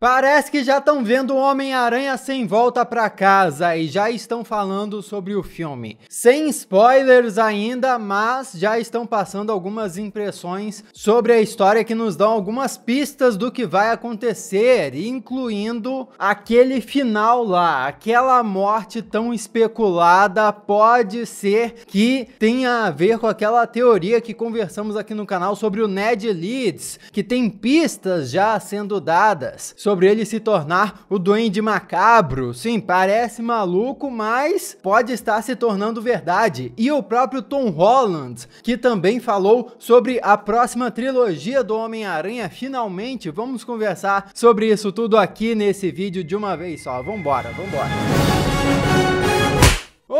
Parece que já estão vendo o Homem-Aranha sem volta para casa e já estão falando sobre o filme. Sem spoilers ainda, mas já estão passando algumas impressões sobre a história que nos dão algumas pistas do que vai acontecer, incluindo aquele final lá, aquela morte tão especulada. Pode ser que tenha a ver com aquela teoria que conversamos aqui no canal sobre o Ned Leeds, que tem pistas já sendo dadas sobre ele se tornar o Duende Macabro. Sim, parece maluco, mas pode estar se tornando verdade. E o próprio Tom Holland, que também falou sobre a próxima trilogia do Homem-Aranha, finalmente vamos conversar sobre isso tudo aqui nesse vídeo de uma vez só. Vambora, vambora!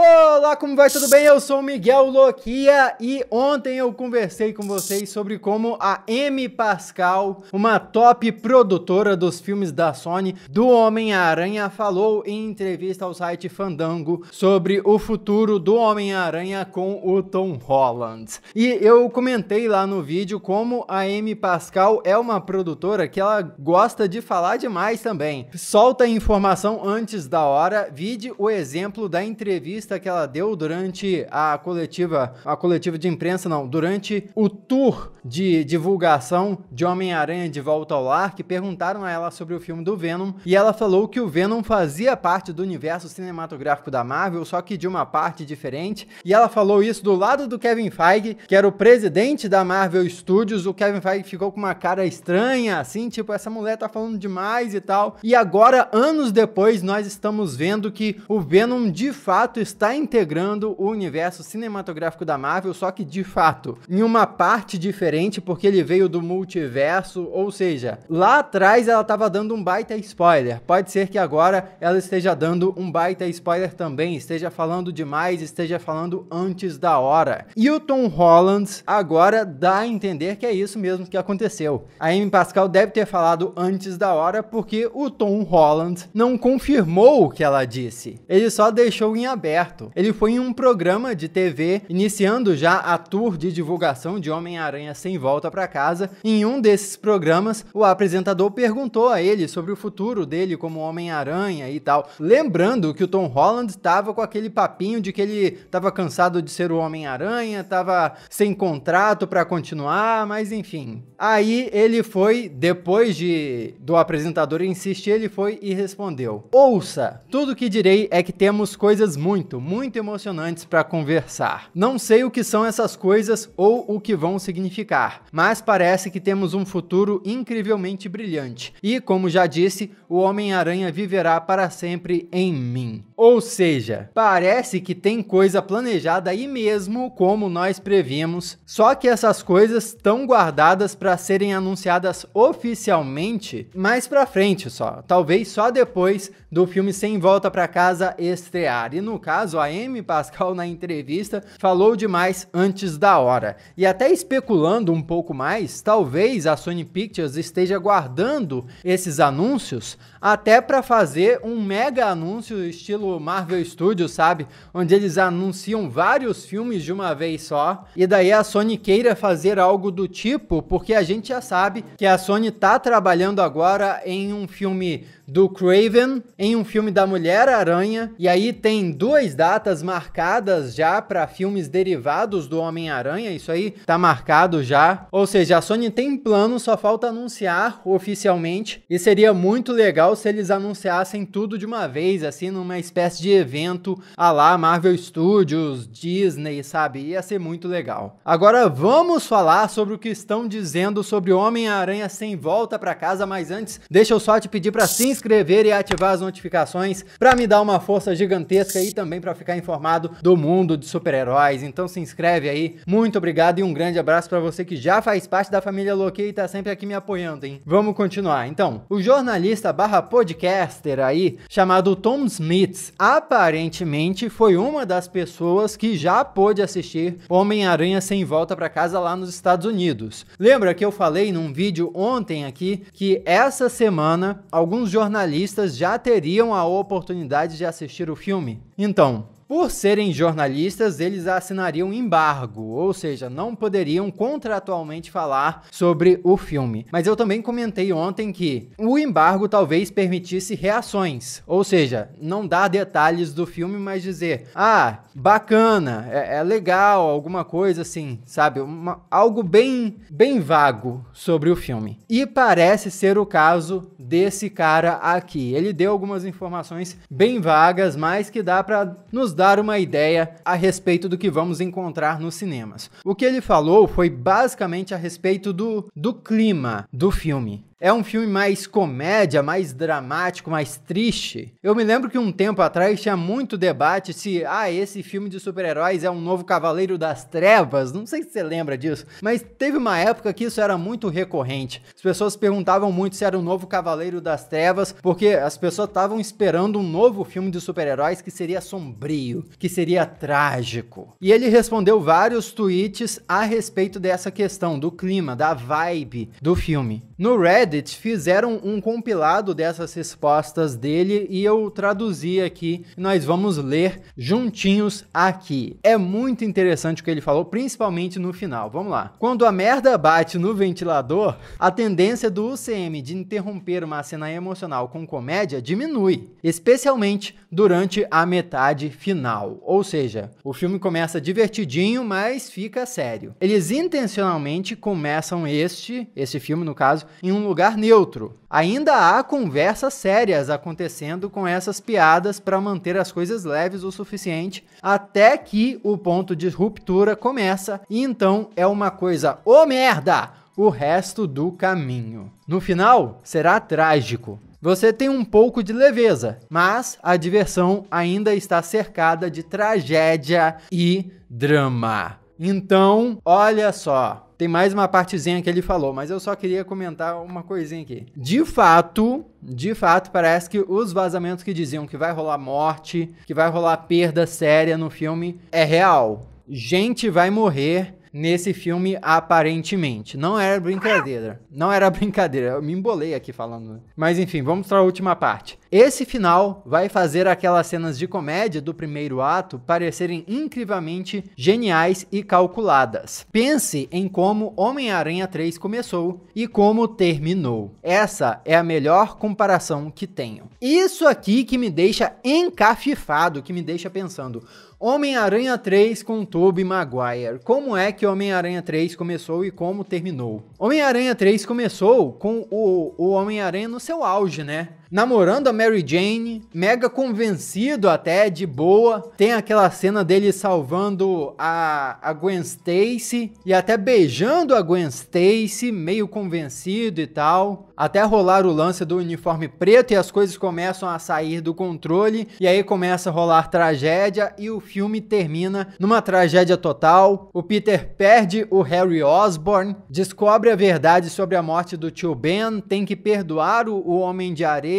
Olá, como vai? Tudo bem? Eu sou o Miguel Loquia e ontem eu conversei com vocês sobre como a M Pascal, uma top produtora dos filmes da Sony do Homem-Aranha, falou em entrevista ao site Fandango sobre o futuro do Homem-Aranha com o Tom Holland. E eu comentei lá no vídeo como a M Pascal é uma produtora que ela gosta de falar demais também. Solta informação antes da hora, vide o exemplo da entrevista entrevista que ela deu durante a coletiva, a coletiva de imprensa não, durante o tour de divulgação de Homem-Aranha de Volta ao Lar, que perguntaram a ela sobre o filme do Venom, e ela falou que o Venom fazia parte do universo cinematográfico da Marvel, só que de uma parte diferente, e ela falou isso do lado do Kevin Feige, que era o presidente da Marvel Studios, o Kevin Feige ficou com uma cara estranha, assim, tipo, essa mulher tá falando demais e tal, e agora, anos depois, nós estamos vendo que o Venom de fato está está integrando o universo cinematográfico da Marvel, só que de fato, em uma parte diferente, porque ele veio do multiverso, ou seja, lá atrás ela estava dando um baita spoiler. Pode ser que agora ela esteja dando um baita spoiler também, esteja falando demais, esteja falando antes da hora. E o Tom Holland agora dá a entender que é isso mesmo que aconteceu. A Amy Pascal deve ter falado antes da hora porque o Tom Holland não confirmou o que ela disse. Ele só deixou em aberto certo? Ele foi em um programa de TV, iniciando já a tour de divulgação de Homem-Aranha Sem Volta para Casa. Em um desses programas, o apresentador perguntou a ele sobre o futuro dele como Homem-Aranha e tal. Lembrando que o Tom Holland estava com aquele papinho de que ele estava cansado de ser o Homem-Aranha, estava sem contrato para continuar, mas enfim. Aí ele foi, depois de do apresentador insistir, ele foi e respondeu: Ouça, tudo que direi é que temos coisas muito muito, muito emocionantes para conversar. Não sei o que são essas coisas ou o que vão significar, mas parece que temos um futuro incrivelmente brilhante. E, como já disse, o Homem-Aranha viverá para sempre em mim. Ou seja, parece que tem coisa planejada aí mesmo, como nós previmos, só que essas coisas estão guardadas para serem anunciadas oficialmente mais para frente só, talvez só depois do filme Sem Volta para Casa estrear. E no caso, a Amy Pascal na entrevista falou demais antes da hora. E até especulando um pouco mais, talvez a Sony Pictures esteja guardando esses anúncios até para fazer um mega anúncio estilo tipo Marvel Studios, sabe? Onde eles anunciam vários filmes de uma vez só. E daí a Sony queira fazer algo do tipo, porque a gente já sabe que a Sony tá trabalhando agora em um filme do Craven, em um filme da Mulher Aranha, e aí tem duas datas marcadas já para filmes derivados do Homem-Aranha, isso aí tá marcado já. Ou seja, a Sony tem plano, só falta anunciar oficialmente, e seria muito legal se eles anunciassem tudo de uma vez, assim, numa espécie espécie de evento a lá Marvel Studios, Disney, sabe? Ia ser muito legal. Agora vamos falar sobre o que estão dizendo sobre Homem-Aranha sem volta para casa, mas antes, deixa eu só te pedir para se inscrever e ativar as notificações para me dar uma força gigantesca e também para ficar informado do mundo de super-heróis. Então se inscreve aí. Muito obrigado e um grande abraço para você que já faz parte da família Loki e tá sempre aqui me apoiando, hein? Vamos continuar. Então, o jornalista/podcaster aí chamado Tom Smith aparentemente foi uma das pessoas que já pôde assistir Homem-Aranha Sem Volta para Casa lá nos Estados Unidos. Lembra que eu falei num vídeo ontem aqui que essa semana alguns jornalistas já teriam a oportunidade de assistir o filme? Então, por serem jornalistas, eles assinariam embargo, ou seja, não poderiam contratualmente falar sobre o filme. Mas eu também comentei ontem que o embargo talvez permitisse reações, ou seja, não dar detalhes do filme, mas dizer, ah, bacana, é, é legal, alguma coisa assim, sabe? Uma, algo bem, bem vago sobre o filme. E parece ser o caso desse cara aqui. Ele deu algumas informações bem vagas, mas que dá para nos dar uma ideia a respeito do que vamos encontrar nos cinemas. O que ele falou foi basicamente a respeito do, do clima do filme. É um filme mais comédia, mais dramático, mais triste. Eu me lembro que um tempo atrás tinha muito debate se, ah, esse filme de super-heróis é um novo Cavaleiro das Trevas. Não sei se você lembra disso, mas teve uma época que isso era muito recorrente. As pessoas perguntavam muito se era um novo Cavaleiro das Trevas, porque as pessoas estavam esperando um novo filme de super-heróis que seria sombrio, que seria trágico. E ele respondeu vários tweets a respeito dessa questão do clima, da vibe do filme. No Red Reddit fizeram um compilado dessas respostas dele e eu traduzi aqui. Nós vamos ler juntinhos aqui. É muito interessante o que ele falou, principalmente no final. Vamos lá. Quando a merda bate no ventilador, a tendência do UCM de interromper uma cena emocional com comédia diminui, especialmente durante a metade final. Ou seja, o filme começa divertidinho, mas fica sério. Eles intencionalmente começam este, esse filme no caso, em um lugar lugar neutro. Ainda há conversas sérias acontecendo com essas piadas para manter as coisas leves o suficiente até que o ponto de ruptura começa e então é uma coisa ô oh, merda o resto do caminho. No final, será trágico. Você tem um pouco de leveza, mas a diversão ainda está cercada de tragédia e drama. Então, olha só. Tem mais uma partezinha que ele falou, mas eu só queria comentar uma coisinha aqui. De fato, de fato, parece que os vazamentos que diziam que vai rolar morte, que vai rolar perda séria no filme, é real. Gente vai morrer nesse filme, aparentemente. Não era brincadeira. Não era brincadeira. Eu me embolei aqui falando. Mas enfim, vamos para a última parte. Esse final vai fazer aquelas cenas de comédia do primeiro ato parecerem incrivelmente geniais e calculadas. Pense em como Homem-Aranha 3 começou e como terminou. Essa é a melhor comparação que tenho. Isso aqui que me deixa encafifado, que me deixa pensando. Homem-Aranha 3 com Tobey Maguire. Como é que Homem-Aranha 3 começou e como terminou? Homem-Aranha 3 começou com o, o Homem-Aranha no seu auge, né? namorando a Mary Jane, mega convencido até, de boa. Tem aquela cena dele salvando a, a Gwen Stacy e até beijando a Gwen Stacy, meio convencido e tal. Até rolar o lance do uniforme preto e as coisas começam a sair do controle. E aí começa a rolar tragédia e o filme termina numa tragédia total. O Peter perde o Harry Osborn, descobre a verdade sobre a morte do tio Ben, tem que perdoar o, o Homem de Areia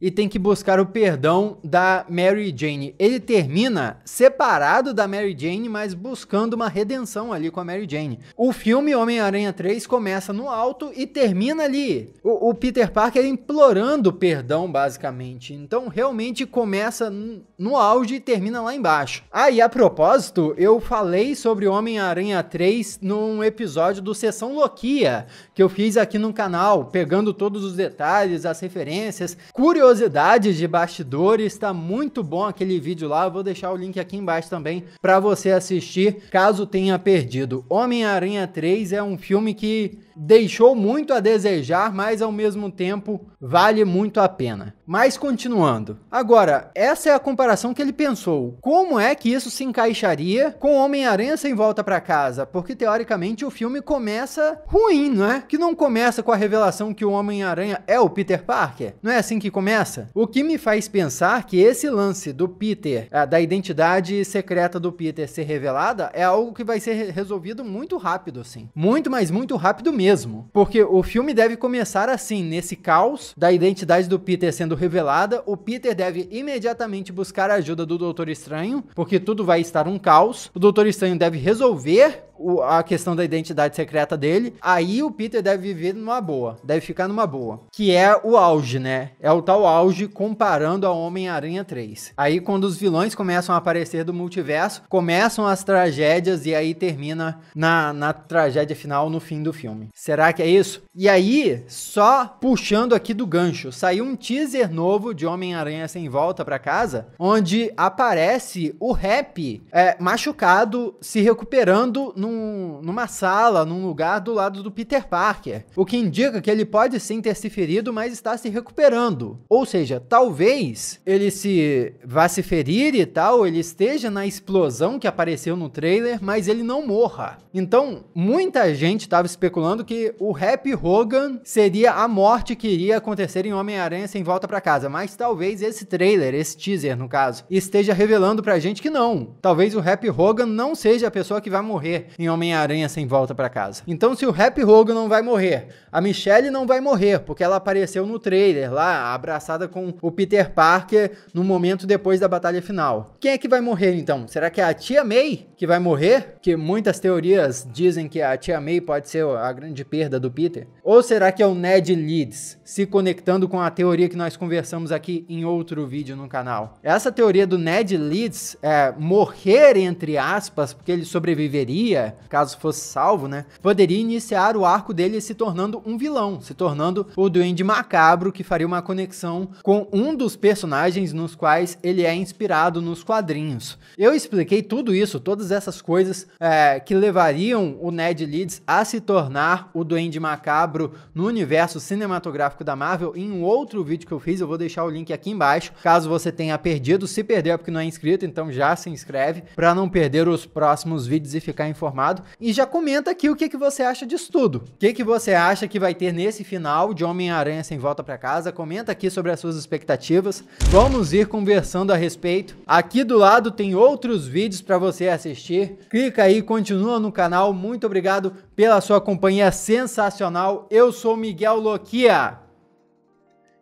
e tem que buscar o perdão da Mary Jane. Ele termina separado da Mary Jane, mas buscando uma redenção ali com a Mary Jane. O filme Homem-Aranha 3 começa no alto e termina ali. O, o Peter Parker implorando perdão, basicamente. Então, realmente começa no auge e termina lá embaixo. Ah, e a propósito, eu falei sobre Homem-Aranha 3 num episódio do Sessão Loquia, que eu fiz aqui no canal, pegando todos os detalhes, as referências, curiosidades de bastidores, tá muito bom aquele vídeo lá, eu vou deixar o link aqui embaixo também para você assistir, caso tenha perdido. Homem-Aranha 3 é um filme que deixou muito a desejar, mas ao mesmo tempo vale muito a pena. Mas continuando. Agora, essa é a comparação que ele pensou. Como é que isso se encaixaria com Homem-Aranha sem volta para casa? Porque teoricamente o filme começa ruim, não é? Que não começa com a revelação que o Homem-Aranha é o Peter Parker. Não é assim que começa? O que me faz pensar que esse lance do Peter, ah, da identidade secreta do Peter ser revelada, é algo que vai ser resolvido muito rápido, assim. Muito, mas muito rápido mesmo mesmo. Porque o filme deve começar assim, nesse caos da identidade do Peter sendo revelada, o Peter deve imediatamente buscar a ajuda do Doutor Estranho, porque tudo vai estar um caos. O Doutor Estranho deve resolver o, a questão da identidade secreta dele, aí o Peter deve viver numa boa, deve ficar numa boa. Que é o auge, né? É o tal auge comparando a Homem-Aranha 3. Aí quando os vilões começam a aparecer do multiverso, começam as tragédias e aí termina na, na tragédia final no fim do filme. Será que é isso? E aí, só puxando aqui do gancho, saiu um teaser novo de Homem-Aranha sem volta para casa, onde aparece o rap é, machucado se recuperando no num, numa sala, num lugar do lado do Peter Parker, o que indica que ele pode sim ter se ferido, mas está se recuperando. Ou seja, talvez ele se vá se ferir e tal, ele esteja na explosão que apareceu no trailer, mas ele não morra. Então, muita gente estava especulando que o Happy Hogan seria a morte que iria acontecer em Homem-Aranha sem volta para casa, mas talvez esse trailer, esse teaser no caso, esteja revelando pra gente que não. Talvez o Happy Hogan não seja a pessoa que vai morrer, em Homem-Aranha Sem Volta para Casa. Então, se o Happy Hogan não vai morrer, a Michelle não vai morrer, porque ela apareceu no trailer lá, abraçada com o Peter Parker no momento depois da batalha final. Quem é que vai morrer então? Será que é a tia May que vai morrer? Que muitas teorias dizem que a tia May pode ser a grande perda do Peter. Ou será que é o Ned Leeds se conectando com a teoria que nós conversamos aqui em outro vídeo no canal? Essa teoria do Ned Leeds é, morrer entre aspas porque ele sobreviveria caso fosse salvo, né, poderia iniciar o arco dele se tornando um vilão, se tornando o Duende Macabro, que faria uma conexão com um dos personagens nos quais ele é inspirado nos quadrinhos. Eu expliquei tudo isso, todas essas coisas é, que levariam o Ned Leeds a se tornar o Duende Macabro no universo cinematográfico da Marvel em um outro vídeo que eu fiz, eu vou deixar o link aqui embaixo, caso você tenha perdido, se perdeu é porque não é inscrito, então já se inscreve para não perder os próximos vídeos e ficar informado informado e já comenta aqui o que, que você acha disso tudo. O que, que você acha que vai ter nesse final de Homem-Aranha sem volta para casa? Comenta aqui sobre as suas expectativas. Vamos ir conversando a respeito. Aqui do lado tem outros vídeos para você assistir. Clica aí, continua no canal. Muito obrigado pela sua companhia sensacional. Eu sou Miguel Loquia.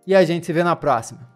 E a gente se vê na próxima.